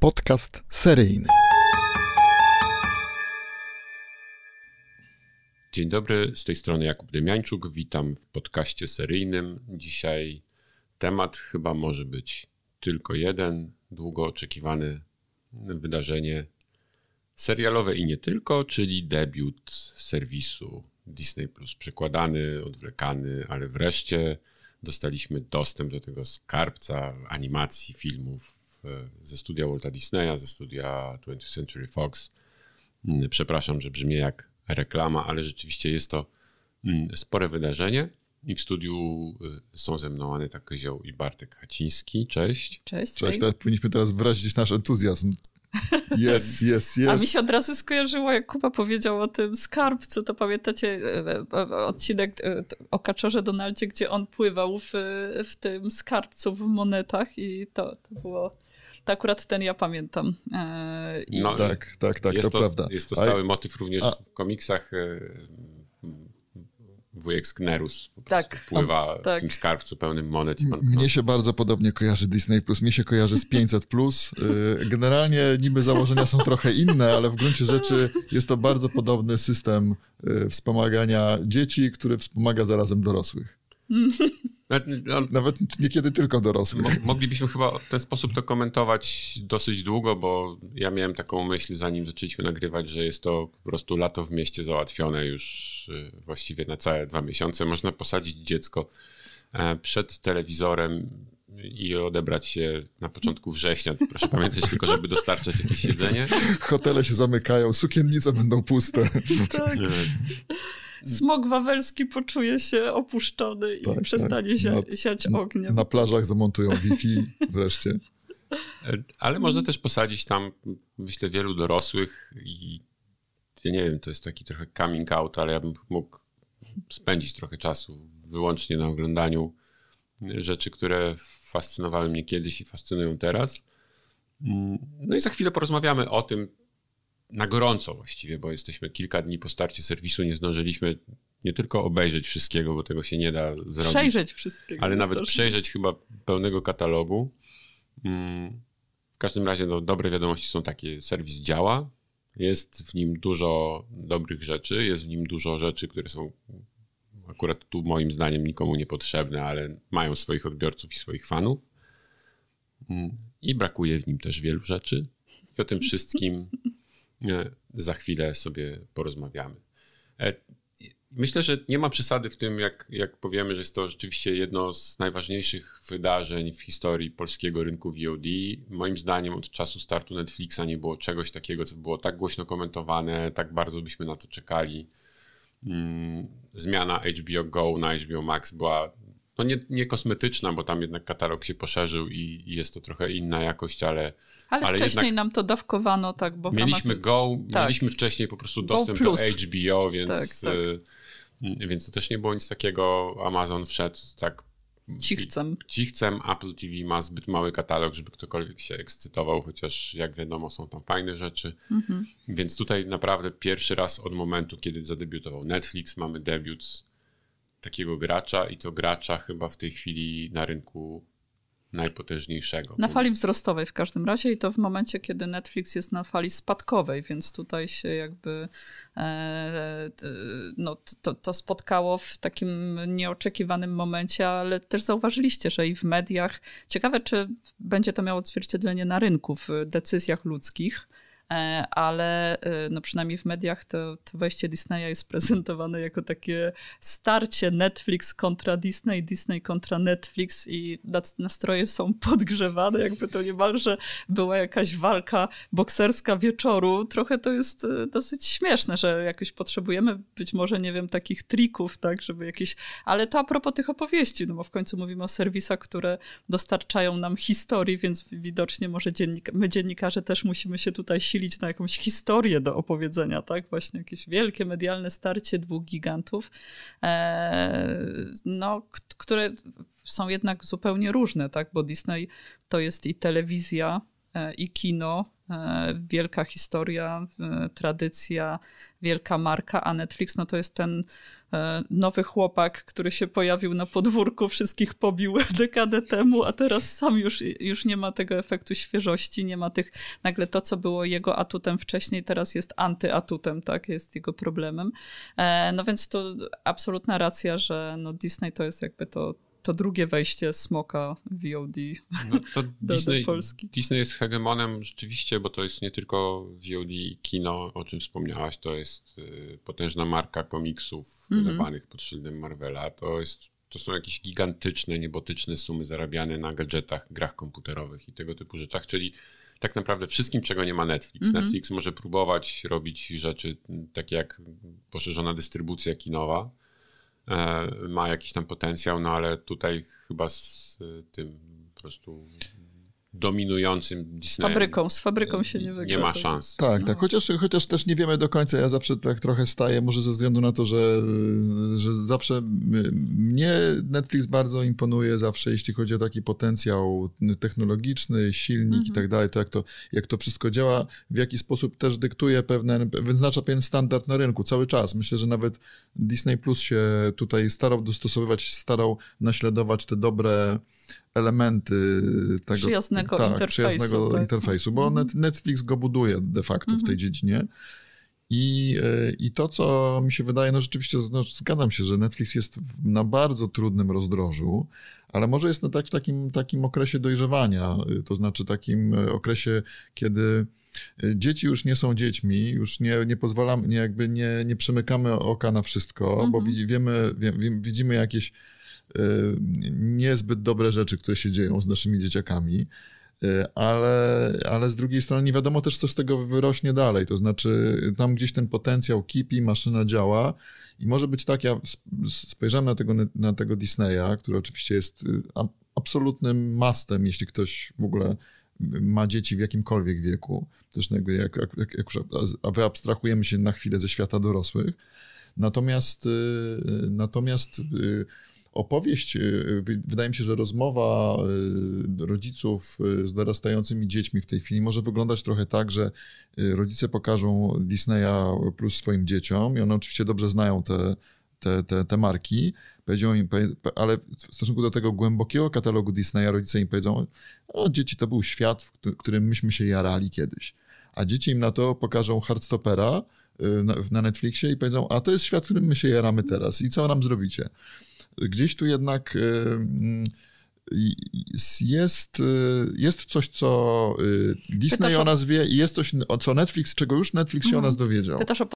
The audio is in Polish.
podcast seryjny. Dzień dobry, z tej strony Jakub Dymiańczuk. Witam w podcaście seryjnym. Dzisiaj temat chyba może być tylko jeden, długo oczekiwane wydarzenie serialowe i nie tylko, czyli debiut serwisu Disney Plus. Przekładany, odwlekany, ale wreszcie dostaliśmy dostęp do tego skarbca animacji, filmów, E, ze studia Walta Disneya, ze studia 20th Century Fox. Mm, przepraszam, że brzmi jak reklama, ale rzeczywiście jest to mm, spore wydarzenie. I w studiu e, są ze mną Aneta Kozioł i Bartek Haciński. Cześć. Cześć. Cześć. powinniśmy teraz wyrazić nasz entuzjazm Yes, yes, yes. A mi się od razu skojarzyło, jak Kuba powiedział o tym skarbcu, to pamiętacie e, e, e, odcinek o kaczorze Donaldzie, gdzie on pływał w, w tym skarbcu w monetach i to, to było... To akurat ten ja pamiętam. I... No, tak, tak, tak, to, to, prawda. Jest to stały motyw również a... w komiksach wujek Sknerus po tak, pływa tak. w tym skarbcu pełnym monet. I Mnie się bardzo podobnie kojarzy Disney+, Plus, mi się kojarzy z 500+. Plus. Y, generalnie niby założenia są trochę inne, ale w gruncie rzeczy jest to bardzo podobny system y, wspomagania dzieci, który wspomaga zarazem dorosłych. Nawet, niekiedy tylko dorosłych. moglibyśmy chyba w ten sposób to komentować dosyć długo, bo ja miałem taką myśl, zanim zaczęliśmy nagrywać, że jest to po prostu lato w mieście załatwione już y, właściwie na całe dwa miesiące. Można posadzić dziecko e, przed telewizorem i odebrać się na początku września. Proszę pamiętać tylko, żeby dostarczać jakieś jedzenie. Hotele się zamykają, sukiennice będą puste. Tak. E, smog wawelski poczuje się opuszczony i tak, tak. przestanie tak. siać ognia. Na plażach zamontują WiFi, wreszcie. E, ale można też posadzić tam, myślę, wielu dorosłych i ja nie wiem, to jest taki trochę coming out, ale ja bym mógł spędzić trochę czasu wyłącznie na oglądaniu e, rzeczy, które fascynowały mnie kiedyś i fascynują teraz. Mm, no i za chwilę porozmawiamy o tym, na gorąco właściwie, bo jesteśmy kilka dni po starcie serwisu, nie zdążyliśmy nie tylko obejrzeć wszystkiego, bo tego się nie da zrobić. Przejrzeć wszystkiego. Ale nawet strasznie. przejrzeć chyba pełnego katalogu. Mm, w każdym razie no, dobre wiadomości są takie, serwis działa, jest w nim dużo dobrych rzeczy, jest w nim dużo rzeczy, które są akurat tu moim zdaniem nikomu niepotrzebne, ale mają swoich odbiorców i swoich fanów. Mm, I brakuje w nim też wielu rzeczy. I o tym wszystkim E, za chwilę sobie porozmawiamy. E, myślę, że nie ma przesady w tym, jak, jak powiemy, że jest to rzeczywiście jedno z najważniejszych wydarzeń w historii polskiego rynku VOD. Moim zdaniem od czasu startu Netflixa nie było czegoś takiego, co było tak głośno komentowane, tak bardzo byśmy na to czekali. Mm, zmiana HBO Go na HBO Max była no nie, nie kosmetyczna, bo tam jednak katalog się poszerzył i, i jest to trochę inna jakość, ale. Ale, ale wcześniej nam to dawkowano, tak? Bo mieliśmy Go, tak. mieliśmy wcześniej po prostu dostęp do HBO, więc, tak, tak. Y, więc to też nie było nic takiego. Amazon wszedł tak. Cichcem. Cichcem. Apple TV ma zbyt mały katalog, żeby ktokolwiek się ekscytował, chociaż jak wiadomo, są tam fajne rzeczy. Mhm. Więc tutaj naprawdę pierwszy raz od momentu, kiedy zadebiutował Netflix, mamy debiut takiego gracza i to gracza chyba w tej chwili na rynku najpotężniejszego. Na fali wzrostowej w każdym razie i to w momencie, kiedy Netflix jest na fali spadkowej, więc tutaj się jakby e, e no, to, to spotkało w takim nieoczekiwanym momencie, ale też zauważyliście, że i w mediach, ciekawe czy będzie to miało odzwierciedlenie na rynku, w decyzjach ludzkich, E, ale e, no przynajmniej w mediach to, to wejście Disneya jest prezentowane jako takie starcie Netflix kontra Disney, Disney kontra Netflix i nastroje są podgrzewane, jakby to niemalże była jakaś walka bokserska wieczoru. Trochę to jest e, dosyć śmieszne, że jakoś potrzebujemy być może, nie wiem, takich trików, tak, żeby jakieś... Ale to a propos tych opowieści, no bo w końcu mówimy o serwisach, które dostarczają nam historii, więc widocznie może dziennik... my dziennikarze też musimy się tutaj silnie wychilić na jakąś historię do opowiedzenia, tak? Właśnie jakieś wielkie medialne starcie dwóch gigantów, e, no, które są jednak zupełnie różne, tak? Bo Disney to jest i telewizja, e, i kino, E, wielka historia, e, tradycja, wielka marka, a Netflix no to jest ten e, nowy chłopak, który się pojawił na podwórku, wszystkich pobił dekadę temu, a teraz sam już, już nie ma tego efektu świeżości, nie ma tych, nagle to, co było jego atutem wcześniej, teraz jest antyatutem, tak, jest jego problemem. No więc to absolutna racja, że no Disney to jest jakby to to drugie wejście smoka VOD no to do, Disney, do Polski. Disney jest hegemonem rzeczywiście, bo to jest nie tylko VOD i kino, o czym wspomniałaś, to jest y, potężna marka komiksów mm -hmm. wydawanych pod szyldem Marvela. To, jest, to są jakieś gigantyczne, niebotyczne sumy zarabiane na gadżetach, grach komputerowych i tego typu rzeczach, czyli tak naprawdę wszystkim, czego nie ma Netflix. Mm -hmm. Netflix może próbować robić rzeczy takie jak poszerzona dystrybucja kinowa, E, ma jakiś tam potencjał, no ale tutaj chyba z e, tym po prostu dominującym Disneyem. Z fabryką, z fabryką e, się nie wygrywa. Nie ma tak? szans. Tak, tak. No. Chociaż, chociaż też nie wiemy do końca, ja zawsze tak trochę staję, może ze względu na to, że, że zawsze mnie Netflix bardzo imponuje zawsze, jeśli chodzi o taki potencjał technologiczny, silnik mhm. i tak mhm. dalej, to jak, to jak to wszystko działa, w jaki sposób też dyktuje pewne, wyznacza pewien standard na rynku cały czas. Myślę, że nawet Disney Plus się tutaj starał dostosowywać, starał naśladować te dobre elementy tego przyjaznego tak, interfejsu, przyjaznego tak. interfejsu bo mhm. Netflix go buduje de facto mhm. w tej mhm. dziedzinie. I, e, I to, co mi się wydaje, no rzeczywiście no, zgadzam się, że Netflix jest na bardzo trudnym rozdrożu, ale może jest na tak, w takim, takim okresie dojrzewania, y, to znaczy takim e, okresie, kiedy e, dzieci już nie są dziećmi, już nie, nie pozwalamy, nie, jakby nie, nie oka na wszystko, mhm. bo wiemy, wie, widzimy jakieś niezbyt dobre rzeczy, które się dzieją z naszymi dzieciakami. Y, ale, ale z drugiej strony nie wiadomo też, co z tego wyrośnie dalej. To znaczy, tam gdzieś ten potencjał kipi, maszyna działa i może być tak, ja spojrzałem na tego, na tego Disneya, który oczywiście jest y, absolutnym mastem, jeśli ktoś w ogóle ma dzieci w jakimkolwiek wieku. Też jakby jak, jak, jak już, a wyabstrahujemy się na chwilę ze świata dorosłych. Natomiast, y, natomiast opowieść, e, wydaje mi się, że rozmowa e, rodziców e, z dorastającymi dziećmi w tej chwili może wyglądać trochę tak, że rodzice pokażą Disneya plus swoim dzieciom i one oczywiście dobrze znają te, te, te, te marki, powiedzą im, ale w stosunku do tego głębokiego katalogu Disneya rodzice im powiedzą, o dzieci to był świat, w którym myśmy się jarali kiedyś. A dzieci im na to pokażą Hardstopera na Netflixie i powiedzą, a to jest świat, w którym my się jaramy teraz i co nam zrobicie? Gdzieś tu jednak e, mm, jest, e, jest coś, co e, Disney Pytasz o nas wie i jest coś, co Netflix, czego już Netflix się o mhm. nas dowiedział. Pytasz o